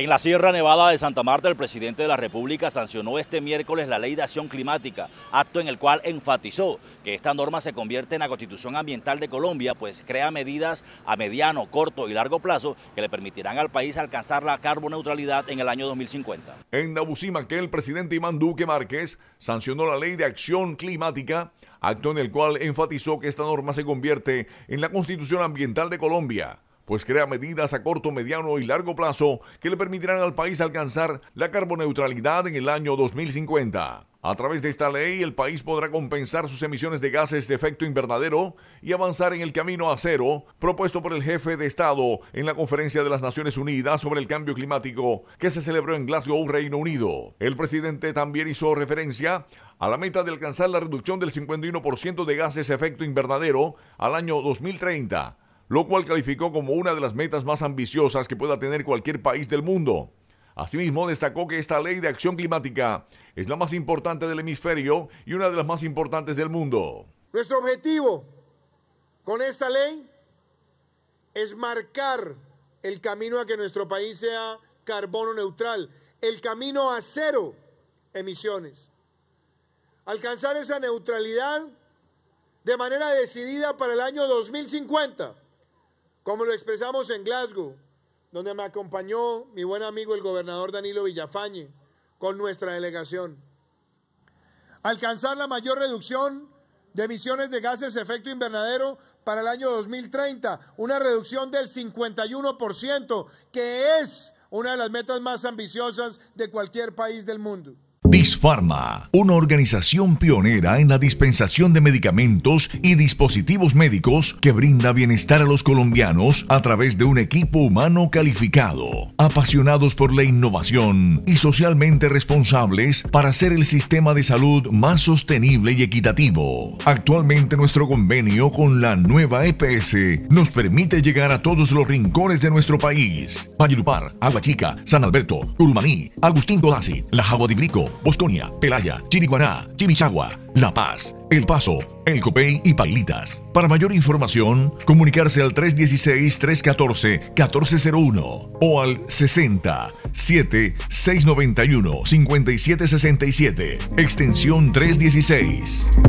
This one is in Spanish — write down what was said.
En la Sierra Nevada de Santa Marta, el presidente de la República sancionó este miércoles la Ley de Acción Climática, acto en el cual enfatizó que esta norma se convierte en la Constitución Ambiental de Colombia, pues crea medidas a mediano, corto y largo plazo que le permitirán al país alcanzar la carboneutralidad en el año 2050. En Nabucima, que el presidente Imán Duque Márquez sancionó la Ley de Acción Climática, acto en el cual enfatizó que esta norma se convierte en la Constitución Ambiental de Colombia pues crea medidas a corto, mediano y largo plazo que le permitirán al país alcanzar la carboneutralidad en el año 2050. A través de esta ley, el país podrá compensar sus emisiones de gases de efecto invernadero y avanzar en el camino a cero propuesto por el jefe de Estado en la Conferencia de las Naciones Unidas sobre el Cambio Climático que se celebró en Glasgow, Reino Unido. El presidente también hizo referencia a la meta de alcanzar la reducción del 51% de gases de efecto invernadero al año 2030 lo cual calificó como una de las metas más ambiciosas que pueda tener cualquier país del mundo. Asimismo, destacó que esta ley de acción climática es la más importante del hemisferio y una de las más importantes del mundo. Nuestro objetivo con esta ley es marcar el camino a que nuestro país sea carbono neutral, el camino a cero emisiones. Alcanzar esa neutralidad de manera decidida para el año 2050 como lo expresamos en Glasgow, donde me acompañó mi buen amigo el gobernador Danilo Villafañe con nuestra delegación. Alcanzar la mayor reducción de emisiones de gases de efecto invernadero para el año 2030, una reducción del 51%, que es una de las metas más ambiciosas de cualquier país del mundo. Dispharma, una organización pionera en la dispensación de medicamentos y dispositivos médicos que brinda bienestar a los colombianos a través de un equipo humano calificado, apasionados por la innovación y socialmente responsables para hacer el sistema de salud más sostenible y equitativo. Actualmente nuestro convenio con la nueva EPS nos permite llegar a todos los rincones de nuestro país. Agua San Alberto, Agustín Codazzi, La Bosconia, Pelaya, Chiriguaná, Chimichagua, La Paz, El Paso, El Copey y Pailitas. Para mayor información, comunicarse al 316-314-1401 o al 60 7 691 5767, extensión 316.